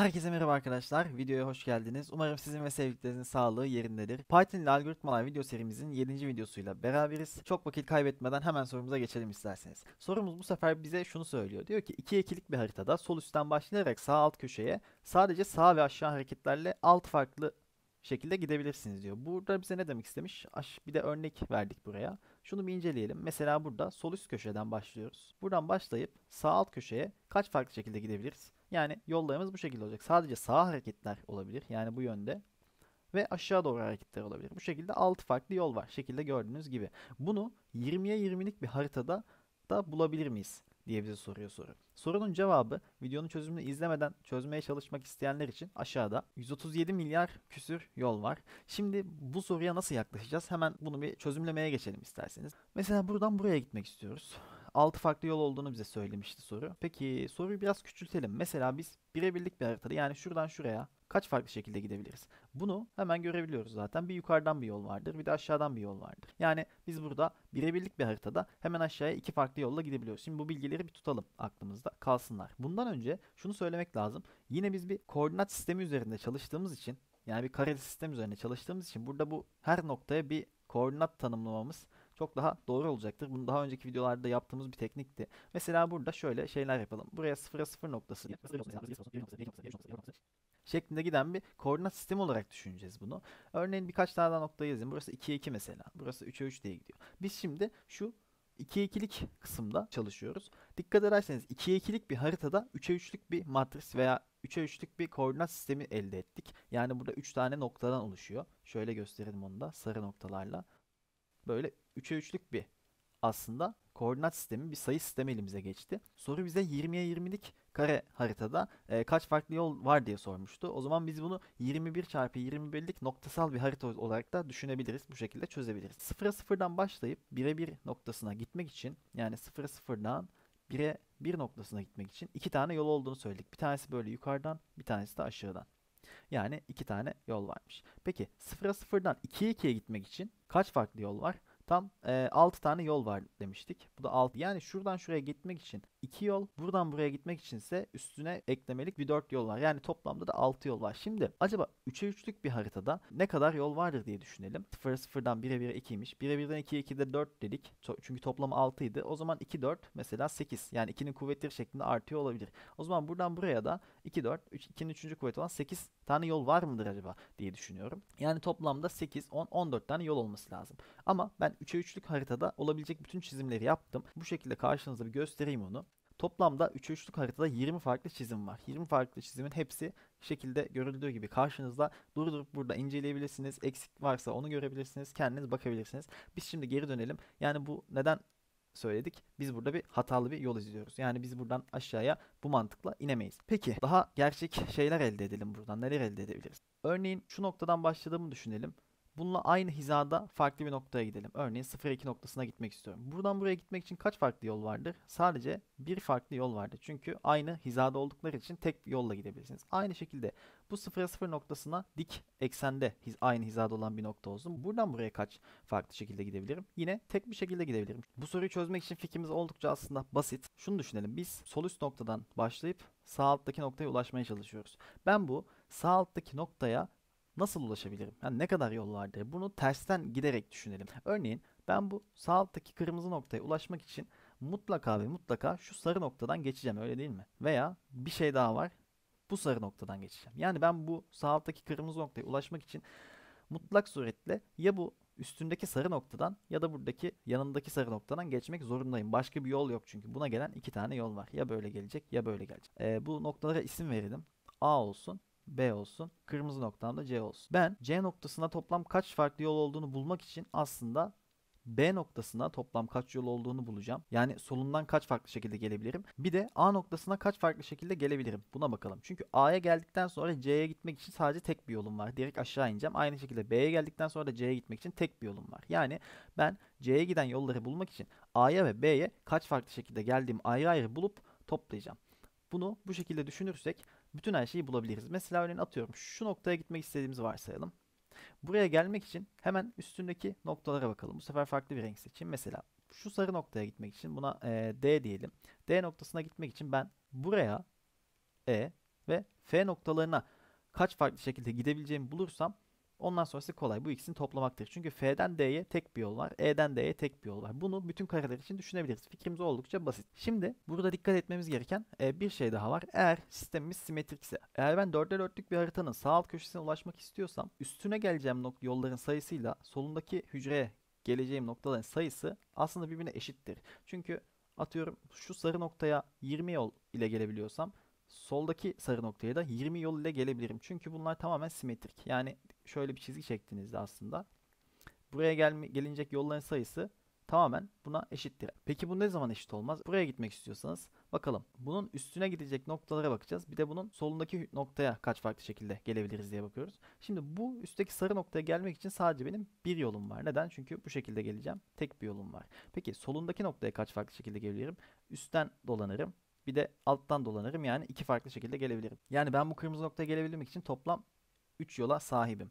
Herkese merhaba arkadaşlar. Videoya hoş geldiniz. Umarım sizin ve sevdiklerinizin sağlığı yerindedir. Python ile algoritmalar video serimizin 7. videosuyla beraberiz. Çok vakit kaybetmeden hemen sorumuza geçelim isterseniz. Sorumuz bu sefer bize şunu söylüyor. Diyor ki iki ekilik bir haritada sol üstten başlayarak sağ alt köşeye sadece sağ ve aşağı hareketlerle alt farklı şekilde gidebilirsiniz diyor. Burada bize ne demek istemiş? Bir de örnek verdik buraya. Şunu bir inceleyelim. Mesela burada sol üst köşeden başlıyoruz. Buradan başlayıp sağ alt köşeye kaç farklı şekilde gidebiliriz? Yani yollarımız bu şekilde olacak. Sadece sağ hareketler olabilir. Yani bu yönde ve aşağı doğru hareketler olabilir. Bu şekilde 6 farklı yol var. Şekilde gördüğünüz gibi. Bunu 20'ye 20'lik bir haritada da bulabilir miyiz? diye bize soruyor soru. Sorunun cevabı videonun çözümünü izlemeden çözmeye çalışmak isteyenler için aşağıda 137 milyar küsür yol var. Şimdi bu soruya nasıl yaklaşacağız? Hemen bunu bir çözümlemeye geçelim isterseniz. Mesela buradan buraya gitmek istiyoruz. 6 farklı yol olduğunu bize söylemişti soru. Peki soruyu biraz küçültelim. Mesela biz birebirlik bir haritada yani şuradan şuraya kaç farklı şekilde gidebiliriz? Bunu hemen görebiliyoruz zaten. Bir yukarıdan bir yol vardır, bir de aşağıdan bir yol vardır. Yani biz burada birebirlik bir haritada hemen aşağıya iki farklı yolla gidebiliyoruz. Şimdi bu bilgileri bir tutalım aklımızda kalsınlar. Bundan önce şunu söylemek lazım. Yine biz bir koordinat sistemi üzerinde çalıştığımız için yani bir kareli sistem üzerinde çalıştığımız için burada bu her noktaya bir koordinat tanımlamamız çok daha doğru olacaktır. Bunu daha önceki videolarda yaptığımız bir teknikti. Mesela burada şöyle şeyler yapalım. Buraya 0'a sıfır noktası şeklinde giden bir koordinat sistemi olarak düşüneceğiz bunu. Örneğin birkaç tane daha noktayı yazayım. Burası 2'ye 2 mesela. Burası 3'e 3 diye gidiyor. Biz şimdi şu 2'ye 2'lik kısımda çalışıyoruz. Dikkat ederseniz 2'ye 2'lik bir haritada 3'e 3'lük bir matris veya 3'e 3'lük bir koordinat sistemi elde ettik. Yani burada 3 tane noktadan oluşuyor. Şöyle gösterelim onu da sarı noktalarla. Böyle 3'e 3'lük bir aslında koordinat sistemi bir sayı sistemi elimize geçti. Soru bize 20'ye 20'lik kare haritada e, kaç farklı yol var diye sormuştu. O zaman biz bunu 21 çarpı 21'lik noktasal bir harita olarak da düşünebiliriz. Bu şekilde çözebiliriz. 0'a 0'dan başlayıp 1'e 1 noktasına gitmek için yani 0'a 0'dan 1'e 1 noktasına gitmek için iki tane yol olduğunu söyledik. Bir tanesi böyle yukarıdan bir tanesi de aşağıdan. Yani iki tane yol varmış. Peki 0'a 0'dan 2'ye 2'ye gitmek için kaç farklı yol var? Tam e, 6 tane yol var demiştik. Bu da 6. Yani şuradan şuraya gitmek için 2 yol, buradan buraya gitmek için ise üstüne eklemelik bir 4 yol var. Yani toplamda da 6 yol var. Şimdi acaba 3'e 3'lük bir haritada ne kadar yol vardır diye düşünelim. 0 0'dan 1'e 1'e 2'ymiş. 1'e 1'den 2'ye 2'de 4 dedik. Çünkü toplamı 6 idi. O zaman 2 4 mesela 8. Yani 2'nin kuvvetleri şeklinde artıyor olabilir. O zaman buradan buraya da 2 4 3, 2'nin 3. kuvveti olan 8 tane yol var mıdır acaba diye düşünüyorum. Yani toplamda 8 10 14 tane yol olması lazım. Ama ben 3'e 3'lük haritada olabilecek bütün çizimleri yaptım. Bu şekilde karşınıza bir göstereyim onu. Toplamda 3'e 3'lük haritada 20 farklı çizim var. 20 farklı çizimin hepsi şekilde görüldüğü gibi karşınızda. Durdurup burada inceleyebilirsiniz. Eksik varsa onu görebilirsiniz. Kendiniz bakabilirsiniz. Biz şimdi geri dönelim. Yani bu neden söyledik. Biz burada bir hatalı bir yol izliyoruz. Yani biz buradan aşağıya bu mantıkla inemeyiz. Peki daha gerçek şeyler elde edelim buradan. Neler elde edebiliriz? Örneğin şu noktadan başladığımı düşünelim. Bununla aynı hizada farklı bir noktaya gidelim. Örneğin 0-2 noktasına gitmek istiyorum. Buradan buraya gitmek için kaç farklı yol vardır? Sadece bir farklı yol vardır. Çünkü aynı hizada oldukları için tek bir yolla gidebilirsiniz. Aynı şekilde bu 0-0 noktasına dik eksende aynı hizada olan bir nokta olsun. Buradan buraya kaç farklı şekilde gidebilirim? Yine tek bir şekilde gidebilirim. Bu soruyu çözmek için fikrimiz oldukça aslında basit. Şunu düşünelim. Biz sol üst noktadan başlayıp sağ alttaki noktaya ulaşmaya çalışıyoruz. Ben bu sağ alttaki noktaya nasıl ulaşabilirim? Yani ne kadar yol vardır? Bunu tersten giderek düşünelim. Örneğin ben bu sağ alttaki kırmızı noktaya ulaşmak için mutlaka ve mutlaka şu sarı noktadan geçeceğim öyle değil mi? Veya bir şey daha var. Bu sarı noktadan geçeceğim. Yani ben bu sağ alttaki kırmızı noktaya ulaşmak için mutlak suretle ya bu üstündeki sarı noktadan ya da buradaki yanındaki sarı noktadan geçmek zorundayım. Başka bir yol yok çünkü. Buna gelen iki tane yol var. Ya böyle gelecek ya böyle gelecek. Ee, bu noktalara isim verelim. A olsun. B olsun. Kırmızı noktam da C olsun. Ben C noktasına toplam kaç farklı yol olduğunu bulmak için aslında B noktasına toplam kaç yol olduğunu bulacağım. Yani solundan kaç farklı şekilde gelebilirim. Bir de A noktasına kaç farklı şekilde gelebilirim. Buna bakalım. Çünkü A'ya geldikten sonra C'ye gitmek için sadece tek bir yolum var. Direkt aşağı ineceğim. Aynı şekilde B'ye geldikten sonra da C'ye gitmek için tek bir yolum var. Yani ben C'ye giden yolları bulmak için A'ya ve B'ye kaç farklı şekilde geldiğim ayrı ayrı bulup toplayacağım. Bunu bu şekilde düşünürsek bütün her şeyi bulabiliriz. Mesela örneğin atıyorum şu noktaya gitmek istediğimizi varsayalım. Buraya gelmek için hemen üstündeki noktalara bakalım. Bu sefer farklı bir renk seçeyim. Mesela şu sarı noktaya gitmek için buna e, D diyelim. D noktasına gitmek için ben buraya E ve F noktalarına kaç farklı şekilde gidebileceğimi bulursam Ondan sonrası kolay. Bu ikisini toplamaktır. Çünkü F'den D'ye tek bir yol var. E'den D'ye tek bir yol var. Bunu bütün kareler için düşünebiliriz. Fikrimiz oldukça basit. Şimdi burada dikkat etmemiz gereken e, bir şey daha var. Eğer sistemimiz simetrikse, eğer ben 4'e 4'lük bir haritanın sağ alt köşesine ulaşmak istiyorsam üstüne geleceğim yolların sayısıyla solundaki hücreye geleceğim noktaların sayısı aslında birbirine eşittir. Çünkü atıyorum şu sarı noktaya 20 yol ile gelebiliyorsam soldaki sarı noktaya da 20 yol ile gelebilirim. Çünkü bunlar tamamen simetrik. Yani şöyle bir çizgi çektiğinizde aslında buraya gelme, gelinecek yolların sayısı tamamen buna eşittir. Peki bu ne zaman eşit olmaz? Buraya gitmek istiyorsanız bakalım. Bunun üstüne gidecek noktalara bakacağız. Bir de bunun solundaki noktaya kaç farklı şekilde gelebiliriz diye bakıyoruz. Şimdi bu üstteki sarı noktaya gelmek için sadece benim bir yolum var. Neden? Çünkü bu şekilde geleceğim. Tek bir yolum var. Peki solundaki noktaya kaç farklı şekilde gelebilirim? Üstten dolanırım. Bir de alttan dolanırım yani iki farklı şekilde gelebilirim. Yani ben bu kırmızı noktaya gelebilmek için toplam 3 yola sahibim.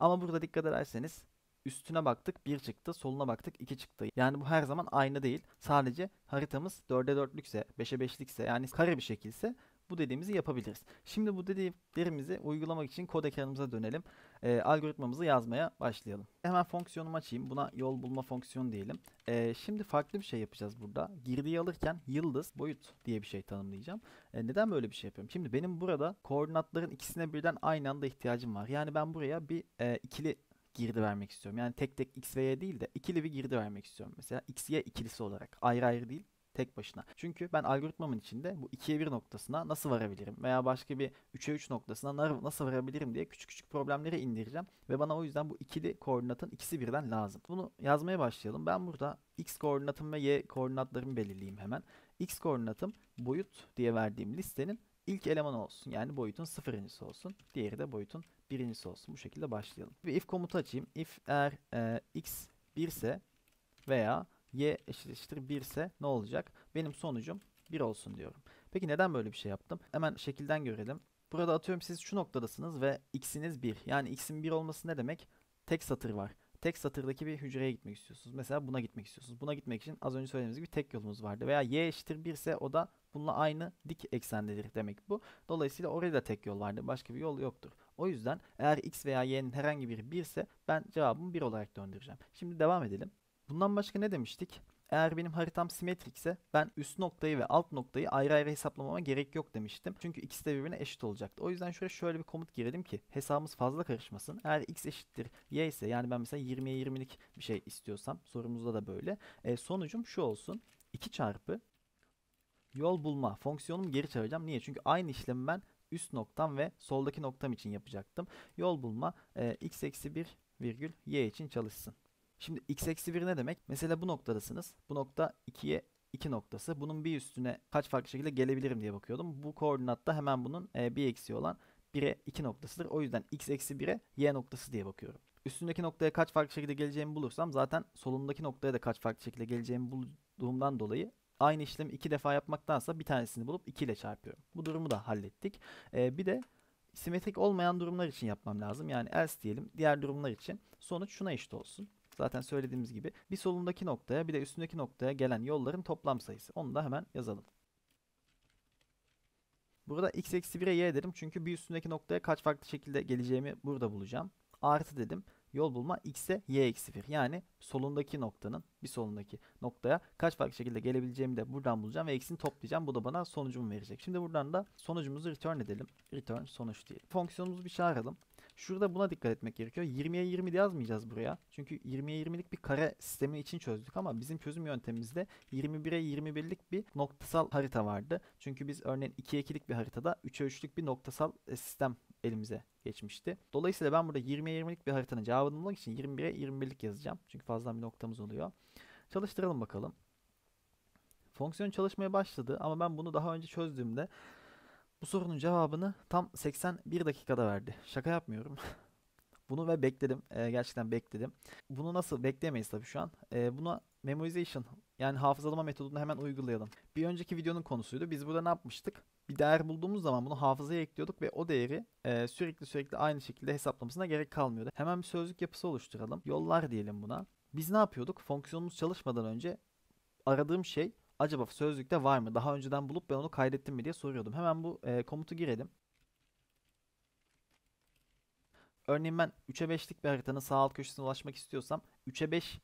Ama burada dikkat ederseniz üstüne baktık 1 çıktı, soluna baktık 2 çıktı. Yani bu her zaman aynı değil. Sadece haritamız 4'e 4'lükse, 5'e 5'likse yani kare bir şekilse bu dediğimizi yapabiliriz. Şimdi bu dediklerimizi uygulamak için kod ekranımıza dönelim. E, algoritmamızı yazmaya başlayalım. Hemen fonksiyonumu açayım. Buna yol bulma fonksiyonu diyelim. E, şimdi farklı bir şey yapacağız burada. Girdiği alırken yıldız boyut diye bir şey tanımlayacağım. E, neden böyle bir şey yapıyorum? Şimdi benim burada koordinatların ikisine birden aynı anda ihtiyacım var. Yani ben buraya bir e, ikili girdi vermek istiyorum. Yani tek tek x ve y değil de ikili bir girdi vermek istiyorum. Mesela x y ikilisi olarak ayrı ayrı değil tek başına. Çünkü ben algoritmamın içinde bu 2'ye 1 noktasına nasıl varabilirim veya başka bir 3'e 3 noktasına nasıl varabilirim diye küçük küçük problemleri indireceğim ve bana o yüzden bu ikili koordinatın ikisi birden lazım. Bunu yazmaya başlayalım. Ben burada x koordinatım ve y koordinatlarımı belirleyeyim hemen. x koordinatım boyut diye verdiğim listenin ilk eleman olsun. Yani boyutun sıfırıncısı olsun. Diğeri de boyutun birincisi olsun. Bu şekilde başlayalım. Bir if komutu açayım. If eğer e, x 1 ise veya y eşittir 1 ise ne olacak? Benim sonucum 1 olsun diyorum. Peki neden böyle bir şey yaptım? Hemen şekilden görelim. Burada atıyorum siz şu noktadasınız ve x'iniz 1. Yani x'in 1 olması ne demek? Tek satır var. Tek satırdaki bir hücreye gitmek istiyorsunuz. Mesela buna gitmek istiyorsunuz. Buna gitmek için az önce söylediğimiz gibi tek yolumuz vardı. Veya y eşittir 1 ise o da bununla aynı dik eksendedir demek bu. Dolayısıyla oraya da tek yol vardı. Başka bir yol yoktur. O yüzden eğer x veya y'nin herhangi biri 1 ise ben cevabımı 1 olarak döndüreceğim. Şimdi devam edelim. Bundan başka ne demiştik? Eğer benim haritam simetrikse, ben üst noktayı ve alt noktayı ayrı ayrı hesaplamama gerek yok demiştim. Çünkü ikisi de birbirine eşit olacaktı. O yüzden şöyle şöyle bir komut girelim ki hesabımız fazla karışmasın. Eğer x eşittir y ise yani ben mesela 20'ye 20'lik bir şey istiyorsam sorumuzda da böyle. E, sonucum şu olsun. 2 çarpı yol bulma fonksiyonumu geri çağıracağım. Niye? Çünkü aynı işlemi ben üst noktam ve soldaki noktam için yapacaktım. Yol bulma e, x eksi 1 virgül y için çalışsın. Şimdi x eksi 1 ne demek? Mesela bu noktadasınız. Bu nokta 2'ye 2 noktası. Bunun bir üstüne kaç farklı şekilde gelebilirim diye bakıyordum. Bu koordinatta hemen bunun e, bir eksi olan 1'e 2 noktasıdır. O yüzden x eksi 1'e y noktası diye bakıyorum. Üstündeki noktaya kaç farklı şekilde geleceğimi bulursam zaten solundaki noktaya da kaç farklı şekilde geleceğimi bulduğumdan dolayı aynı işlemi iki defa yapmaktansa bir tanesini bulup 2 ile çarpıyorum. Bu durumu da hallettik. Ee, bir de simetrik olmayan durumlar için yapmam lazım. Yani else diyelim diğer durumlar için sonuç şuna eşit olsun. Zaten söylediğimiz gibi bir solundaki noktaya bir de üstündeki noktaya gelen yolların toplam sayısı. Onu da hemen yazalım. Burada x eksi 1'e y dedim çünkü bir üstündeki noktaya kaç farklı şekilde geleceğimi burada bulacağım. Artı dedim yol bulma x'e y eksi 1. Yani solundaki noktanın bir solundaki noktaya kaç farklı şekilde gelebileceğimi de buradan bulacağım ve x'ini toplayacağım. Bu da bana sonucumu verecek. Şimdi buradan da sonucumuzu return edelim. Return sonuç diye. Fonksiyonumuzu bir çağıralım. Şurada buna dikkat etmek gerekiyor. 20'ye 20 yazmayacağız buraya. Çünkü 20'ye 20'lik bir kare sistemi için çözdük ama bizim çözüm yöntemimizde 21'e 21'lik bir noktasal harita vardı. Çünkü biz örneğin 2'ye 2'lik bir haritada 3'e 3'lük bir noktasal e, sistem elimize geçmişti. Dolayısıyla ben burada 20'ye 20'lik bir haritanın cevabını bulmak için 21'e 21'lik yazacağım. Çünkü fazladan bir noktamız oluyor. Çalıştıralım bakalım. Fonksiyon çalışmaya başladı ama ben bunu daha önce çözdüğümde bu sorunun cevabını tam 81 dakikada verdi. Şaka yapmıyorum. Bunu ve bekledim. E, gerçekten bekledim. Bunu nasıl bekleyemeyiz tabii şu an. E, buna memorization yani hafızalama metodunu hemen uygulayalım. Bir önceki videonun konusuydu. Biz burada ne yapmıştık? Bir değer bulduğumuz zaman bunu hafızaya ekliyorduk ve o değeri e, sürekli sürekli aynı şekilde hesaplamasına gerek kalmıyordu. Hemen bir sözlük yapısı oluşturalım. Yollar diyelim buna. Biz ne yapıyorduk? Fonksiyonumuz çalışmadan önce aradığım şey acaba sözlükte var mı? Daha önceden bulup ben onu kaydettim mi diye soruyordum. Hemen bu e, komutu girelim. Örneğin ben 3'e 5'lik bir haritanın sağ alt köşesine ulaşmak istiyorsam 3'e 5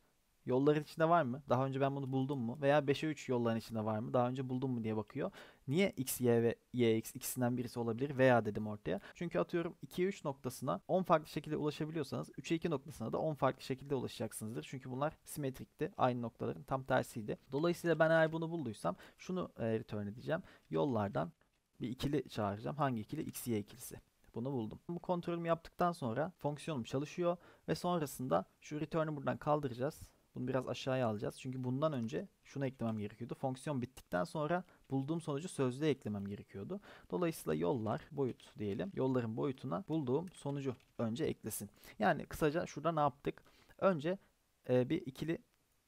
yolların içinde var mı? Daha önce ben bunu buldum mu? Veya 5'e 3 yolların içinde var mı? Daha önce buldum mu diye bakıyor. Niye x, y ve y, x ikisinden birisi olabilir veya dedim ortaya. Çünkü atıyorum 2'ye 3 noktasına 10 farklı şekilde ulaşabiliyorsanız 3'e 2 noktasına da 10 farklı şekilde ulaşacaksınızdır. Çünkü bunlar simetrikti. Aynı noktaların tam tersiydi. Dolayısıyla ben eğer bunu bulduysam şunu e, return edeceğim. Yollardan bir ikili çağıracağım. Hangi ikili? X, Y ikilisi. Bunu buldum. Bu kontrolümü yaptıktan sonra fonksiyonum çalışıyor ve sonrasında şu return'ı buradan kaldıracağız. Bunu biraz aşağıya alacağız. Çünkü bundan önce şunu eklemem gerekiyordu. Fonksiyon bittikten sonra bulduğum sonucu sözlüğe eklemem gerekiyordu. Dolayısıyla yollar boyut diyelim. Yolların boyutuna bulduğum sonucu önce eklesin. Yani kısaca şurada ne yaptık? Önce e, bir ikili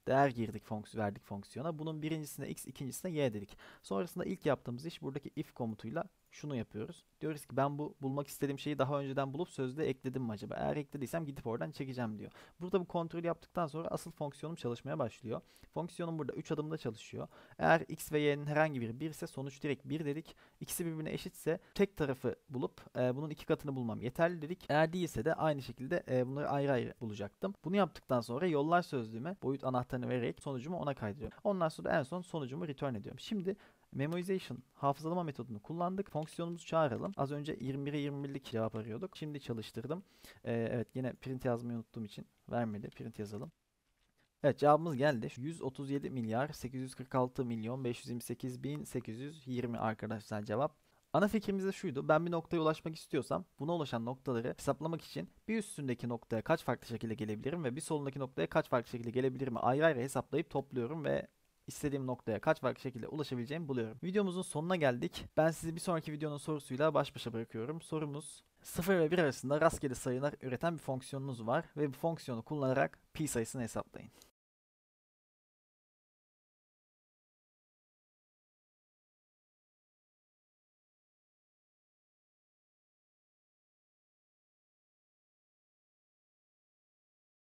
değer girdik fonksiyon verdik fonksiyona. Bunun birincisine x, ikincisine y dedik. Sonrasında ilk yaptığımız iş buradaki if komutuyla şunu yapıyoruz. Diyoruz ki ben bu bulmak istediğim şeyi daha önceden bulup sözde ekledim mi acaba? Eğer eklediysem gidip oradan çekeceğim diyor. Burada bu kontrol yaptıktan sonra asıl fonksiyonum çalışmaya başlıyor. Fonksiyonum burada 3 adımda çalışıyor. Eğer x ve y'nin herhangi biri 1 ise sonuç direkt 1 dedik. İkisi birbirine eşitse tek tarafı bulup e, bunun iki katını bulmam yeterli dedik. Eğer değilse de aynı şekilde e, bunları ayrı ayrı bulacaktım. Bunu yaptıktan sonra yollar sözlüğüme boyut anahtarını vererek sonucumu ona kaydediyorum. Ondan sonra en son sonucumu return ediyorum. Şimdi Memoization hafızalama metodunu kullandık. Fonksiyonumuzu çağıralım. Az önce 21'e 21'lik cevap arıyorduk. Şimdi çalıştırdım. Ee, evet yine print yazmayı unuttuğum için vermedi. Print yazalım. Evet cevabımız geldi. 137 milyar 846 milyon 528 bin 820 arkadaşlar cevap. Ana fikrimiz de şuydu. Ben bir noktaya ulaşmak istiyorsam buna ulaşan noktaları hesaplamak için bir üstündeki noktaya kaç farklı şekilde gelebilirim ve bir solundaki noktaya kaç farklı şekilde gelebilirim ayrı ayrı hesaplayıp topluyorum ve istediğim noktaya kaç farklı şekilde ulaşabileceğimi buluyorum. Videomuzun sonuna geldik. Ben sizi bir sonraki videonun sorusuyla baş başa bırakıyorum. Sorumuz 0 ve 1 arasında rastgele sayılar üreten bir fonksiyonunuz var ve bu fonksiyonu kullanarak pi sayısını hesaplayın.